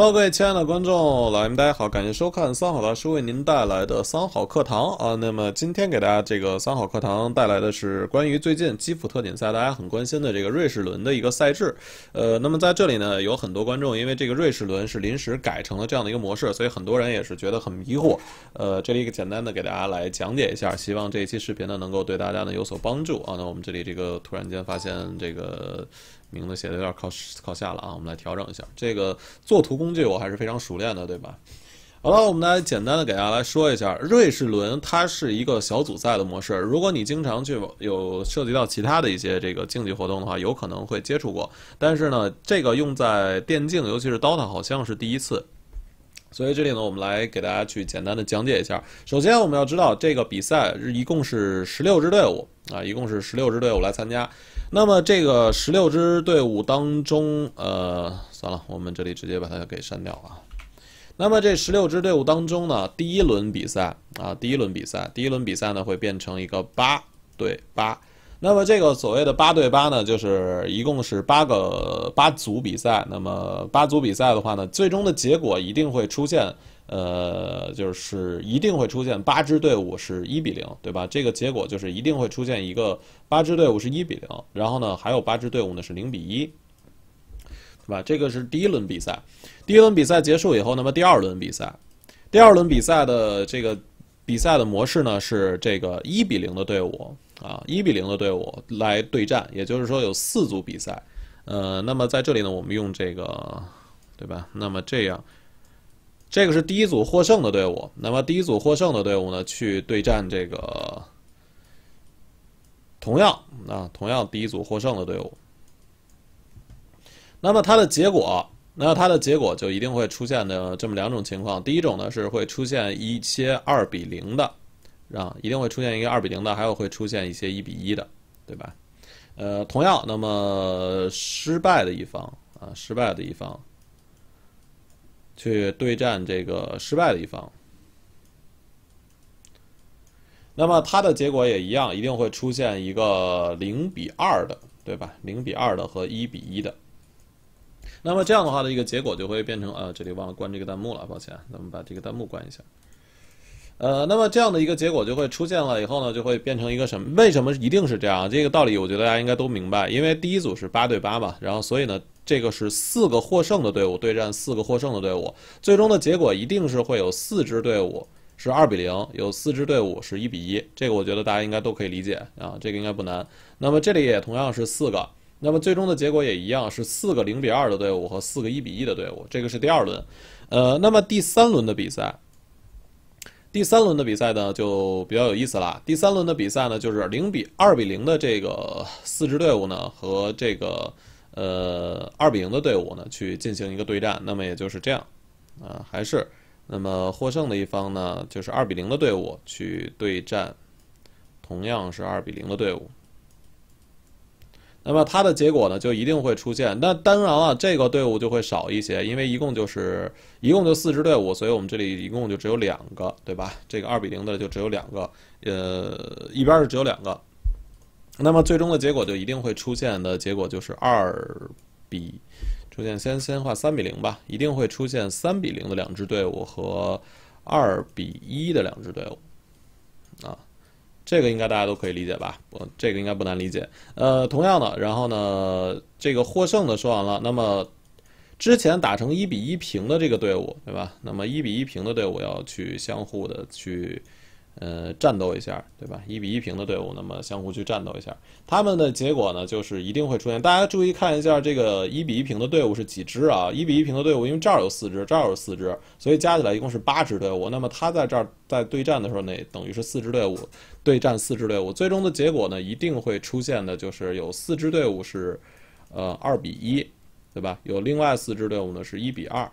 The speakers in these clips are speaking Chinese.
Hello，各位亲爱的观众，老爷们，大家好！感谢收看三好大师为您带来的三好课堂啊。那么今天给大家这个三好课堂带来的是关于最近基辅特锦赛大家很关心的这个瑞士轮的一个赛制。呃，那么在这里呢，有很多观众因为这个瑞士轮是临时改成了这样的一个模式，所以很多人也是觉得很迷惑。呃，这里一个简单的给大家来讲解一下，希望这一期视频呢能够对大家呢有所帮助啊。那我们这里这个突然间发现这个。名字写的有点靠靠下了啊，我们来调整一下。这个作图工具我还是非常熟练的，对吧？好了，我们来简单的给大家来说一下瑞士轮，它是一个小组赛的模式。如果你经常去有涉及到其他的一些这个竞技活动的话，有可能会接触过。但是呢，这个用在电竞，尤其是 DOTA，好像是第一次。所以这里呢，我们来给大家去简单的讲解一下。首先，我们要知道这个比赛一共是十六支队伍啊，一共是十六支队伍来参加。那么这个十六支队伍当中，呃，算了，我们这里直接把它给删掉啊。那么这十六支队伍当中呢，第一轮比赛啊，第一轮比赛，第一轮比赛呢会变成一个八对八。那么这个所谓的八对八呢，就是一共是八个八组比赛。那么八组比赛的话呢，最终的结果一定会出现。呃，就是一定会出现八支队伍是一比零，对吧？这个结果就是一定会出现一个八支队伍是一比零，然后呢，还有八支队伍呢是零比一，对吧？这个是第一轮比赛。第一轮比赛结束以后，那么第二轮比赛，第二轮比赛的这个比赛的模式呢是这个一比零的队伍啊，一比零的队伍来对战，也就是说有四组比赛。呃，那么在这里呢，我们用这个，对吧？那么这样。这个是第一组获胜的队伍，那么第一组获胜的队伍呢，去对战这个，同样啊，同样第一组获胜的队伍，那么它的结果，那它的结果就一定会出现的这么两种情况，第一种呢是会出现一些二比零的，啊，一定会出现一个二比零的，还有会出现一些一比一的，对吧？呃，同样，那么失败的一方啊，失败的一方。去对战这个失败的一方，那么它的结果也一样，一定会出现一个零比二的，对吧？零比二的和一比一的。那么这样的话的一个结果就会变成，呃，这里忘了关这个弹幕了，抱歉，咱们把这个弹幕关一下。呃，那么这样的一个结果就会出现了，以后呢就会变成一个什么？为什么一定是这样？这个道理我觉得大家应该都明白，因为第一组是八对八嘛，然后所以呢。这个是四个获胜的队伍对战四个获胜的队伍，最终的结果一定是会有四支队伍是二比零，有四支队伍是一比一。这个我觉得大家应该都可以理解啊，这个应该不难。那么这里也同样是四个，那么最终的结果也一样是四个零比二的队伍和四个一比一的队伍。这个是第二轮，呃，那么第三轮的比赛，第三轮的比赛呢就比较有意思啦。第三轮的比赛呢就是零比二比零的这个四支队伍呢和这个。呃，二比零的队伍呢，去进行一个对战，那么也就是这样，啊，还是那么获胜的一方呢，就是二比零的队伍去对战，同样是二比零的队伍，那么它的结果呢，就一定会出现。那当然了，这个队伍就会少一些，因为一共就是一共就四支队伍，所以我们这里一共就只有两个，对吧？这个二比零的就只有两个，呃，一边是只有两个。那么最终的结果就一定会出现的结果就是二比，出现先先画三比零吧，一定会出现三比零的两支队伍和二比一的两支队伍，啊，这个应该大家都可以理解吧？我这个应该不难理解。呃，同样的，然后呢，这个获胜的说完了，那么之前打成一比一平的这个队伍，对吧？那么一比一平的队伍要去相互的去。呃，战斗一下，对吧？一比一平的队伍，那么相互去战斗一下，他们的结果呢，就是一定会出现。大家注意看一下，这个一比一平的队伍是几支啊？一比一平的队伍，因为这儿有四支，这儿有四支，所以加起来一共是八支队伍。那么他在这儿在对战的时候，那等于是四支队伍对战四支队伍，最终的结果呢，一定会出现的就是有四支队伍是，呃，二比一，对吧？有另外四支队伍呢是一比二。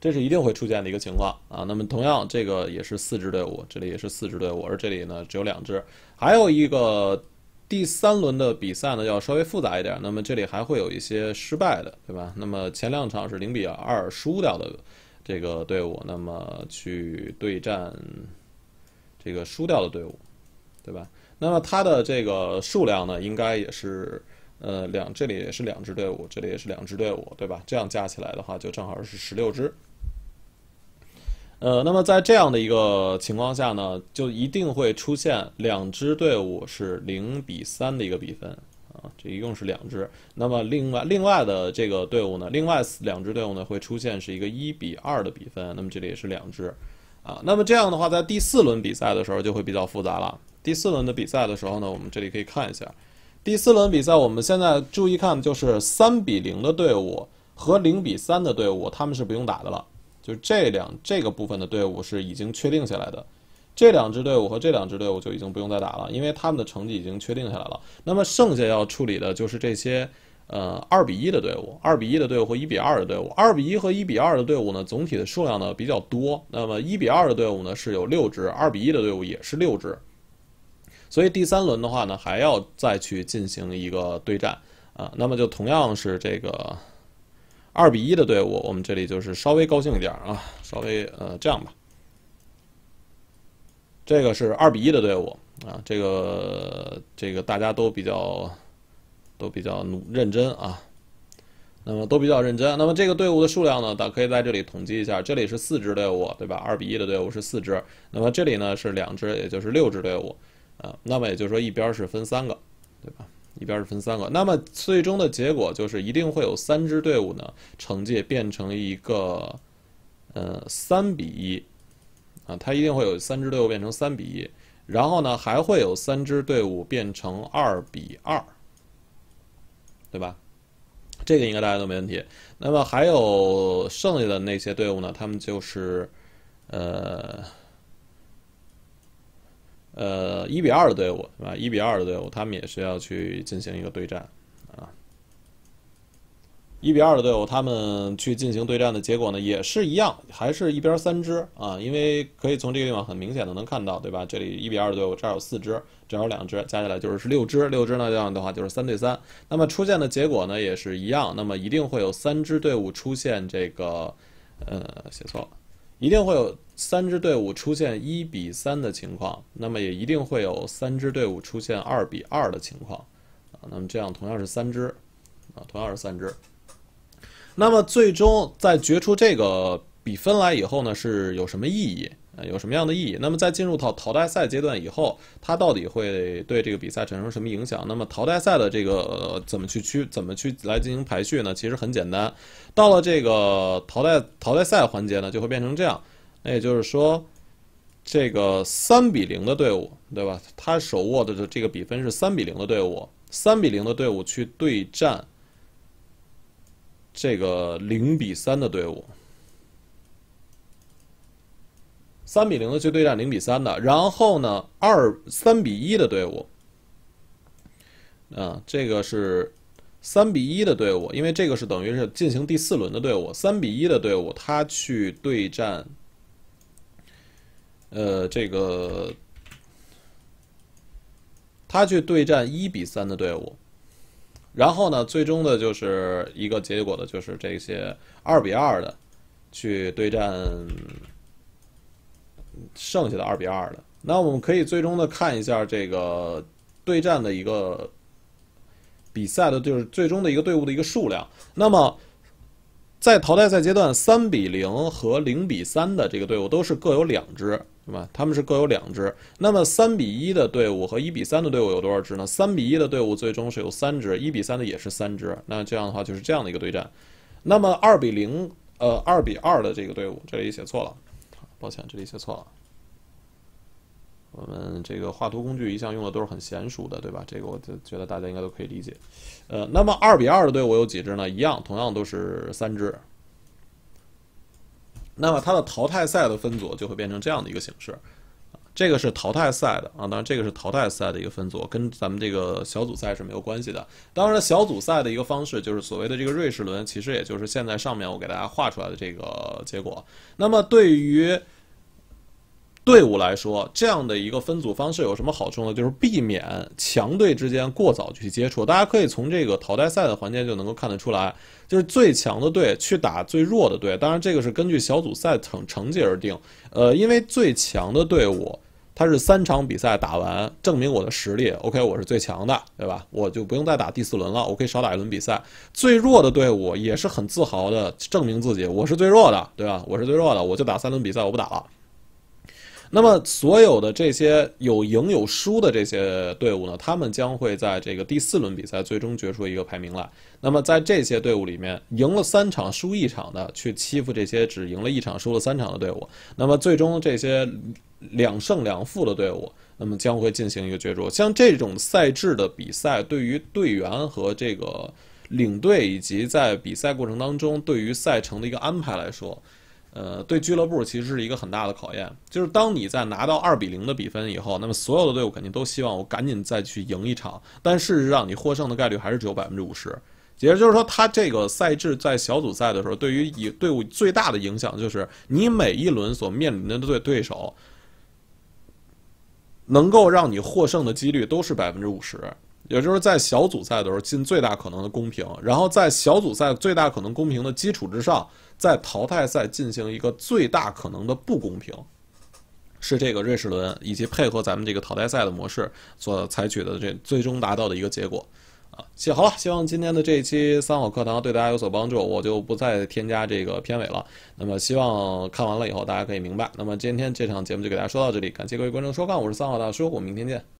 这是一定会出现的一个情况啊。那么同样，这个也是四支队伍，这里也是四支队伍，而这里呢只有两支。还有一个第三轮的比赛呢，要稍微复杂一点。那么这里还会有一些失败的，对吧？那么前两场是零比二输掉的这个队伍，那么去对战这个输掉的队伍，对吧？那么它的这个数量呢，应该也是呃两，这里也是两支队伍，这里也是两支队伍，对吧？这样加起来的话，就正好是十六支。呃，那么在这样的一个情况下呢，就一定会出现两支队伍是零比三的一个比分啊，这一共是两支。那么另外另外的这个队伍呢，另外两支队伍呢会出现是一个一比二的比分。那么这里也是两支啊。那么这样的话，在第四轮比赛的时候就会比较复杂了。第四轮的比赛的时候呢，我们这里可以看一下，第四轮比赛我们现在注意看，就是三比零的队伍和零比三的队伍他们是不用打的了。就这两这个部分的队伍是已经确定下来的，这两支队伍和这两支队伍就已经不用再打了，因为他们的成绩已经确定下来了。那么剩下要处理的就是这些，呃，二比一的队伍，二比一的队伍和一比二的队伍，二比一和一比二的队伍呢，总体的数量呢比较多。那么一比二的队伍呢是有六支，二比一的队伍也是六支，所以第三轮的话呢，还要再去进行一个对战啊。那么就同样是这个。二比一的队伍，我们这里就是稍微高兴一点啊，稍微呃这样吧。这个是二比一的队伍啊，这个这个大家都比较都比较努认真啊，那么都比较认真。那么这个队伍的数量呢，大可以在这里统计一下，这里是四支队伍，对吧？二比一的队伍是四支，那么这里呢是两支，也就是六支队伍啊。那么也就是说，一边是分三个。一边是分三个，那么最终的结果就是一定会有三支队伍呢，成绩变成一个，呃，三比一，啊，它一定会有三支队伍变成三比一，然后呢，还会有三支队伍变成二比二，对吧？这个应该大家都没问题。那么还有剩下的那些队伍呢，他们就是，呃。呃，一比二的队伍是吧？一比二的队伍，他们也是要去进行一个对战，啊，一比二的队伍，他们去进行对战的结果呢，也是一样，还是一边三支啊？因为可以从这个地方很明显的能看到，对吧？这里一比二的队伍，这儿有四支，这儿有两支，加起来就是是六支，六支呢这样的话就是三对三，那么出现的结果呢也是一样，那么一定会有三支队伍出现这个，呃，写错。了，一定会有三支队伍出现一比三的情况，那么也一定会有三支队伍出现二比二的情况，啊，那么这样同样是三支，啊，同样是三支。那么最终在决出这个比分来以后呢，是有什么意义？有什么样的意义？那么在进入到淘汰赛阶段以后，它到底会对这个比赛产生什么影响？那么淘汰赛的这个怎么去区怎么去来进行排序呢？其实很简单，到了这个淘汰淘汰赛环节呢，就会变成这样。那也就是说，这个三比零的队伍，对吧？他手握的这个比分是三比零的队伍，三比零的队伍去对战这个零比三的队伍。三比零的去对战零比三的，然后呢，二三比一的队伍，啊，这个是三比一的队伍，因为这个是等于是进行第四轮的队伍，三比一的队伍，他去对战，呃，这个他去对战一比三的队伍，然后呢，最终的就是一个结果的就是这些二比二的去对战。剩下的二比二的，那我们可以最终的看一下这个对战的一个比赛的，就是最终的一个队伍的一个数量。那么在淘汰赛阶段，三比零和零比三的这个队伍都是各有两支，对吧？他们是各有两支。那么三比一的队伍和一比三的队伍有多少支呢？三比一的队伍最终是有三支，一比三的也是三支。那这样的话就是这样的一个对战。那么二比零呃，二比二的这个队伍这里写错了，抱歉，这里写错了。我们这个画图工具一向用的都是很娴熟的，对吧？这个我就觉得大家应该都可以理解。呃，那么二比二的队伍有几支呢？一样，同样都是三支。那么它的淘汰赛的分组就会变成这样的一个形式。这个是淘汰赛的啊，当然这个是淘汰赛的一个分组，跟咱们这个小组赛是没有关系的。当然，小组赛的一个方式就是所谓的这个瑞士轮，其实也就是现在上面我给大家画出来的这个结果。那么对于队伍来说，这样的一个分组方式有什么好处呢？就是避免强队之间过早去接触。大家可以从这个淘汰赛的环节就能够看得出来，就是最强的队去打最弱的队。当然，这个是根据小组赛成成绩而定。呃，因为最强的队伍，他是三场比赛打完，证明我的实力。OK，我是最强的，对吧？我就不用再打第四轮了，我可以少打一轮比赛。最弱的队伍也是很自豪的证明自己，我是最弱的，对吧？我是最弱的，我就打三轮比赛，我不打了。那么，所有的这些有赢有输的这些队伍呢，他们将会在这个第四轮比赛最终决出一个排名来。那么，在这些队伍里面，赢了三场、输一场的，去欺负这些只赢了一场、输了三场的队伍。那么，最终这些两胜两负的队伍，那么将会进行一个角逐。像这种赛制的比赛，对于队员和这个领队以及在比赛过程当中对于赛程的一个安排来说。呃，对俱乐部其实是一个很大的考验，就是当你在拿到二比零的比分以后，那么所有的队伍肯定都希望我赶紧再去赢一场，但事实上你获胜的概率还是只有百分之五十，也就是说，他这个赛制在小组赛的时候，对于以队伍最大的影响就是你每一轮所面临的对对手，能够让你获胜的几率都是百分之五十。也就是在小组赛的时候尽最大可能的公平，然后在小组赛最大可能公平的基础之上，在淘汰赛进行一个最大可能的不公平，是这个瑞士轮以及配合咱们这个淘汰赛的模式所采取的这最终达到的一个结果，啊，好了，希望今天的这一期三好课堂对大家有所帮助，我就不再添加这个片尾了。那么希望看完了以后大家可以明白。那么今天这场节目就给大家说到这里，感谢各位观众收看，我是三好大叔，我们明天见。